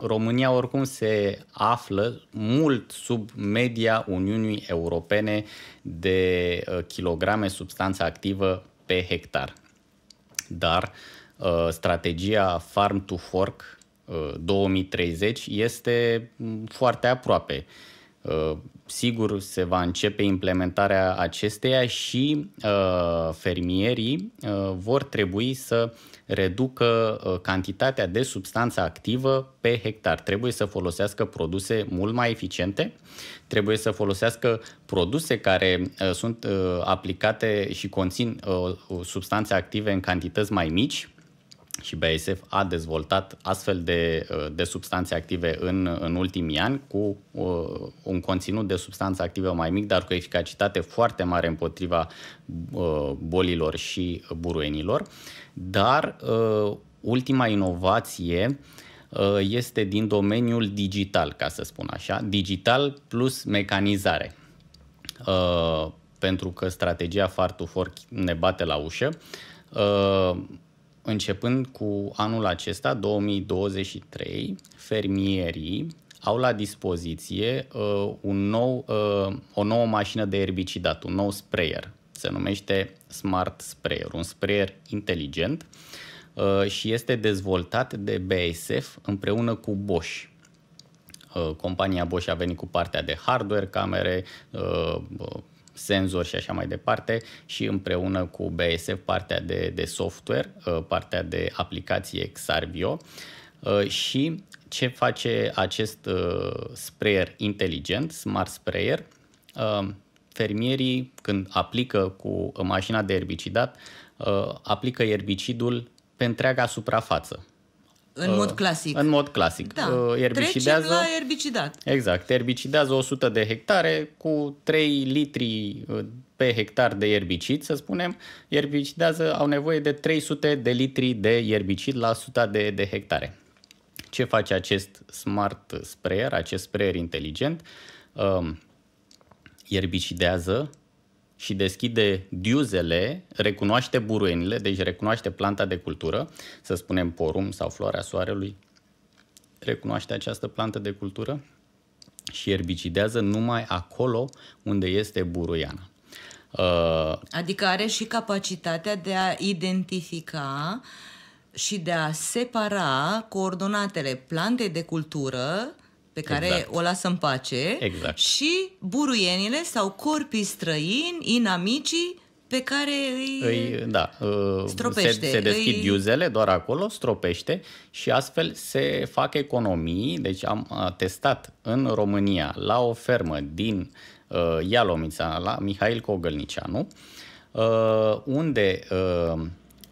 România oricum se află mult sub media Uniunii Europene de uh, kilograme substanță activă pe hectar. Dar uh, strategia Farm to Fork 2030 uh, este mm, foarte aproape. Uh, sigur, se va începe implementarea acesteia și uh, fermierii uh, vor trebui să reducă cantitatea de substanță activă pe hectar. Trebuie să folosească produse mult mai eficiente, trebuie să folosească produse care sunt aplicate și conțin substanțe active în cantități mai mici, și BASF a dezvoltat astfel de, uh, de substanțe active în, în ultimii ani cu uh, un conținut de substanțe active mai mic, dar cu eficacitate foarte mare împotriva uh, bolilor și buruienilor. Dar uh, ultima inovație uh, este din domeniul digital, ca să spun așa, digital plus mecanizare. Uh, pentru că strategia Fartufor ne bate la ușă începând cu anul acesta, 2023, fermierii au la dispoziție uh, un nou, uh, o nouă mașină de erbicidat, un nou sprayer. Se numește Smart Sprayer, un sprayer inteligent uh, și este dezvoltat de BASF împreună cu Bosch. Uh, compania Bosch a venit cu partea de hardware, camere, uh, senzor și așa mai departe și împreună cu BSF partea de, de software, uh, partea de aplicație Xarvio uh, și ce face acest uh, sprayer inteligent, Smart Sprayer, fermierii când aplică cu mașina de erbicidat, aplică erbicidul pe întreaga suprafață în mod uh, clasic. În mod clasic. Da. Uh, erbicidează. Trecem la erbicidat. Exact. Erbicidează 100 de hectare cu 3 litri uh, pe hectar de erbicid, să spunem. Erbicidează, au nevoie de 300 de litri de erbicid la 100 de, de hectare. Ce face acest smart sprayer, acest sprayer inteligent? Uh, um, erbicidează și deschide diuzele, recunoaște buruienile, deci recunoaște planta de cultură, să spunem porum sau floarea soarelui, recunoaște această plantă de cultură și erbicidează numai acolo unde este buruiana. Uh, adică are și capacitatea de a identifica și de a separa coordonatele plantei de cultură pe care exact. o lasă în pace, exact. și buruienile sau corpii străini, inamicii, pe care îi, îi da, uh, stropește. Se, se deschid îi... iuzele doar acolo, stropește și astfel se fac economii. Deci am testat în România la o fermă din uh, Ialomița, la Mihail Cogălnicianu, uh, unde uh,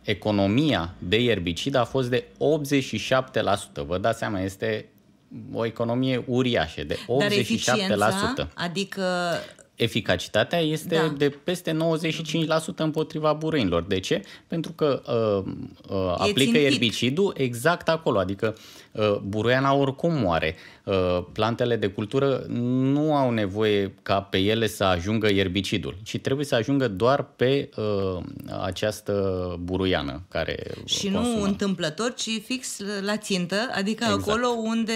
economia de ierbicid a fost de 87%. Vă dați seama, este o economie uriașă de 87%. Dar eficiența, adică eficacitatea este da. de peste 95% împotriva burăinilor. De ce? Pentru că uh, uh, aplică erbicidul exact acolo, adică uh, buruiana oricum moare. Uh, plantele de cultură nu au nevoie ca pe ele să ajungă erbicidul, ci trebuie să ajungă doar pe uh, această buruiană care Și consumă. nu întâmplător, ci fix la țintă, adică exact. acolo unde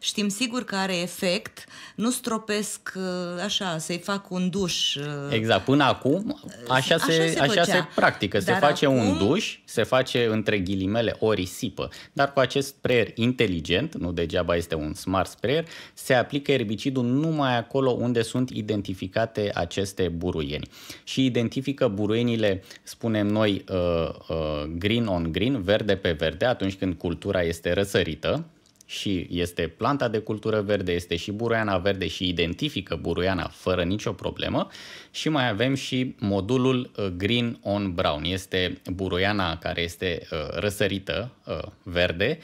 știm sigur că are efect, nu stropesc uh, așa, să-i fac un duș. Uh, exact, până acum uh, așa, așa se, se, așa se practică. Dar se face acum... un duș, se face între ghilimele o risipă, dar cu acest sprayer inteligent, nu degeaba este un smart sprayer, se aplică erbicidul numai acolo unde sunt identificate aceste buruieni. Și identifică buruienile, spunem noi, uh, green on green, verde pe verde, atunci când cultura este răsărită, și este planta de cultură verde, este și buruiana verde și identifică buruiana fără nicio problemă și mai avem și modulul uh, Green on Brown. Este buruiana care este uh, răsărită uh, verde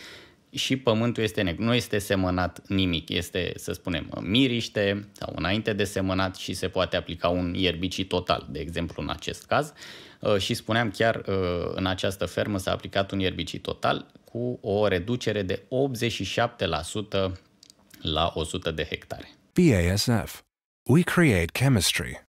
și pământul este negru. Nu este semănat nimic, este, să spunem, miriște sau înainte de semănat și se poate aplica un ierbicid total, de exemplu în acest caz. Uh, și spuneam chiar uh, în această fermă s-a aplicat un ierbicid total cu o reducere de 87% la 100 de hectare. BASF. We create chemistry.